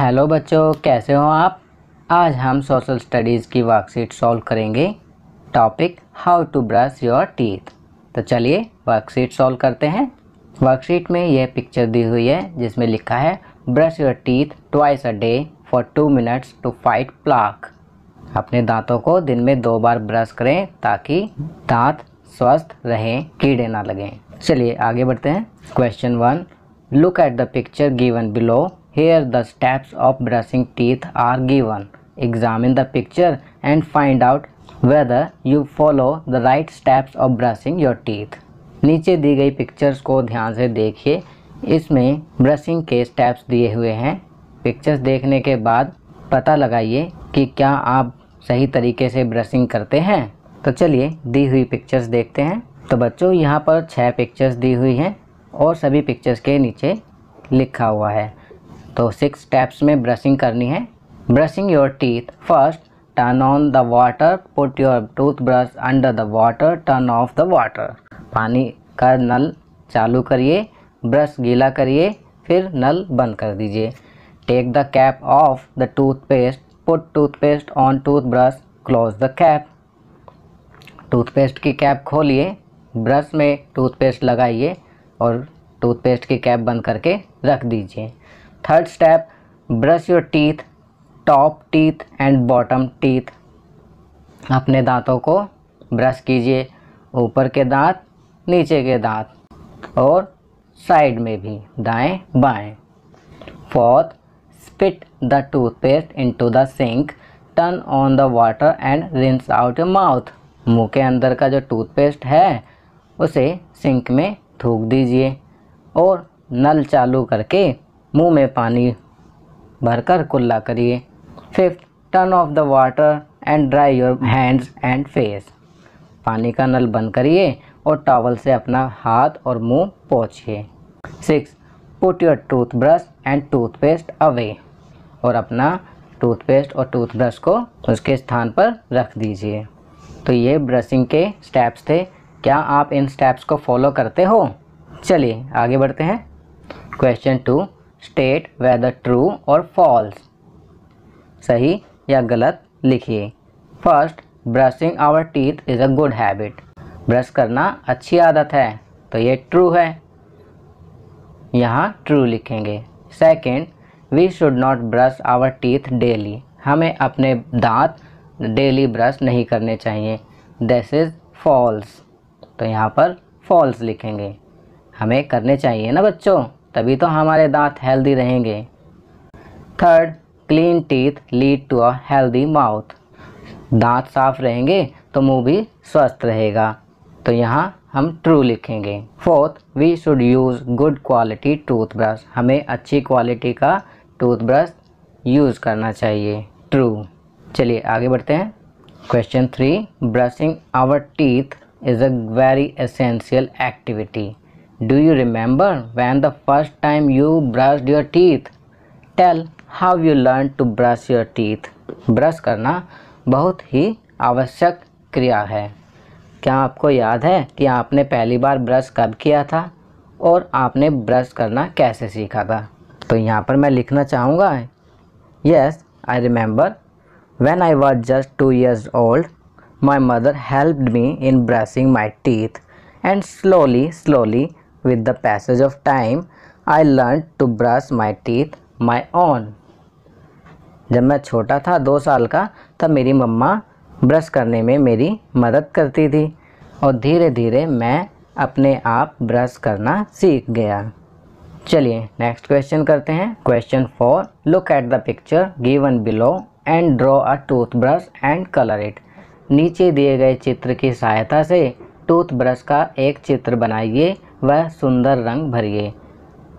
Hello बच्चों कैसे हो आप आज हम सोशल स्टडीज़ की वर्कशीट सॉल्व करेंगे topic how to brush your teeth तो चलिए वर्कशीट सॉल्व करते हैं वर्कशीट में यह पिक्चर दी हुई है जिसमें लिखा है brush your teeth twice a day for two minutes to fight plaque अपने दांतों को दिन में दो बार ब्रश करें ताकि दांत स्वस्थ रहें कीड़े ना लगें चलिए आगे बढ़ते हैं question one look at the picture given below Here the steps of brushing teeth are given. Examine the picture and find out whether you follow the right steps of brushing your teeth. नीचे दी गई pictures को ध्यान से देखिए इसमें brushing के steps दिए हुए हैं पिक्चर्स देखने के बाद पता लगाइए कि क्या आप सही तरीके से ब्रशिंग करते हैं तो चलिए दी हुई पिक्चर्स देखते हैं तो बच्चों यहाँ पर छः पिक्चर्स दी हुई हैं और सभी पिक्चर्स के नीचे लिखा हुआ है तो सिक्स स्टेप्स में ब्रशिंग करनी है brushing your teeth first turn on the water put your toothbrush under the water turn off the water पानी का नल चालू करिए ब्रश गीला करिए फिर नल बंद कर दीजिए take the cap off the toothpaste put toothpaste on toothbrush close the cap toothpaste की कैप खोलिए ब्रश में टूथपेस्ट लगाइए और टूथपेस्ट की कैप बंद करके रख दीजिए third step brush your teeth top teeth and bottom teeth अपने दांतों को ब्रश कीजिए ऊपर के दांत नीचे के दांत और साइड में भी दाएं बाएं fourth spit the toothpaste into the sink turn on the water and rinse out your mouth मुंह के अंदर का जो टूथपेस्ट है उसे सिंक में थूक दीजिए और नल चालू करके मुंह में पानी भरकर कुल्ला करिए fifth turn off the water and dry your hands and face पानी का नल बंद करिए और टॉवल से अपना हाथ और मुंह पोछिए six put your toothbrush and toothpaste away और अपना टूथपेस्ट और टूथब्रश को उसके स्थान पर रख दीजिए तो ये ब्रशिंग के स्टेप्स थे क्या आप इन स्टेप्स को फॉलो करते हो चलिए आगे बढ़ते हैं question two state whether true और फॉल्स सही या गलत लिखिए first brushing our teeth is a good habit brush करना अच्छी आदत है तो ये ट्रू है यहाँ ट्रू लिखेंगे second we should not brush our teeth daily हमें अपने दांत डेली ब्रश नहीं करने चाहिए दिस इज़ फॉल्स तो यहाँ पर फॉल्स लिखेंगे हमें करने चाहिए ना बच्चों तभी तो हमारे दांत हेल्दी रहेंगे third clean teeth lead to a healthy mouth दांत साफ रहेंगे तो मुंह भी स्वस्थ रहेगा तो यहाँ हम ट्रू लिखेंगे fourth we should use good quality toothbrush हमें अच्छी क्वालिटी का टूथब्रश यूज़ करना चाहिए ट्रू चलिए आगे बढ़ते हैं question three brushing our teeth is a very essential activity Do you remember when the first time you brushed your teeth? Tell how you learned to brush your teeth. Brush करना बहुत ही आवश्यक क्रिया है क्या आपको याद है कि आपने पहली बार ब्रश कब किया था और आपने ब्रश करना कैसे सीखा था तो यहाँ पर मैं लिखना चाहूँगा yes I remember when I was just two years old my mother helped me in brushing my teeth and slowly slowly with the passage of time I learned to brush my teeth my own जब मैं छोटा था दो साल का तब मेरी मम्मा brush करने में मेरी मदद करती थी और धीरे धीरे मैं अपने आप ब्रश करना सीख गया चलिए नेक्स्ट क्वेश्चन करते हैं question four look at the picture given below and draw a toothbrush and colour it नीचे दिए गए चित्र की सहायता से टूथब्रश का एक चित्र बनाइए वह सुंदर रंग भरिए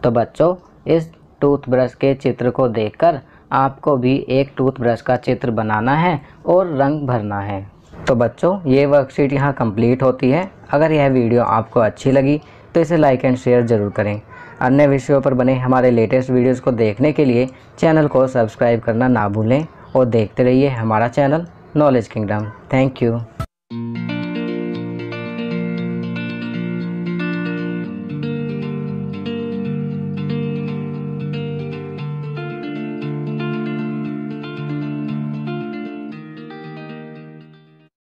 तो बच्चों इस टूथब्रश के चित्र को देखकर आपको भी एक टूथब्रश का चित्र बनाना है और रंग भरना है तो बच्चों ये वर्कशीट यहाँ कंप्लीट होती है अगर यह वीडियो आपको अच्छी लगी तो इसे लाइक एंड शेयर ज़रूर करें अन्य विषयों पर बने हमारे लेटेस्ट वीडियोस को देखने के लिए चैनल को सब्सक्राइब करना ना भूलें और देखते रहिए हमारा channel knowledge kingdom thank you